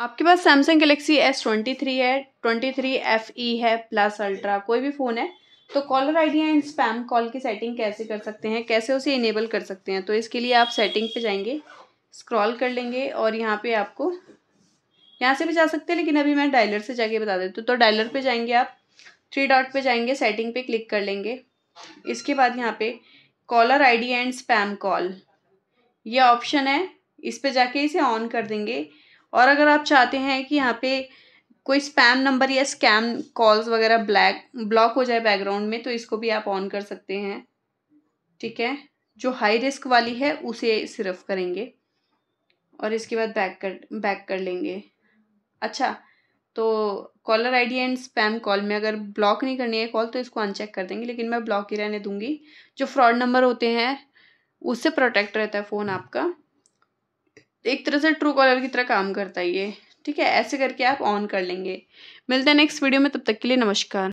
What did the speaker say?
आपके पास Samsung Galaxy S twenty three है ट्वेंटी थ्री एफ ई है प्लस अल्ट्रा कोई भी फ़ोन है तो caller ID and spam call की सेटिंग कैसे कर सकते हैं कैसे उसे इनेबल कर सकते हैं तो इसके लिए आप सेटिंग पे जाएंगे स्क्रॉल कर लेंगे और यहाँ पे आपको यहाँ से भी जा सकते हैं लेकिन अभी मैं डायलर से जाके बता देती हूँ तो डायलर पर जाएंगे आप थ्री डॉट पर जाएंगे सेटिंग पर क्लिक कर लेंगे इसके बाद यहाँ पर caller I and spam call ये ऑप्शन है इस पर जाके इसे ऑन कर देंगे और अगर आप चाहते हैं कि यहाँ पे कोई स्पैम नंबर या स्कैम कॉल्स वगैरह ब्लैक ब्लॉक हो जाए बैकग्राउंड में तो इसको भी आप ऑन कर सकते हैं ठीक है जो हाई रिस्क वाली है उसे सिर्फ करेंगे और इसके बाद बैक कर बैक कर लेंगे अच्छा तो caller ID and spam call में अगर ब्लॉक नहीं करनी है कॉल तो इसको अनचेक कर देंगे लेकिन मैं ब्लॉक ही रहने दूंगी जो फ्रॉड नंबर होते हैं उससे प्रोटेक्ट रहता है फ़ोन आपका एक तरह से ट्रू कॉलर की तरह काम करता है ये ठीक है ऐसे करके आप ऑन कर लेंगे मिलते हैं नेक्स्ट वीडियो में तब तक के लिए नमस्कार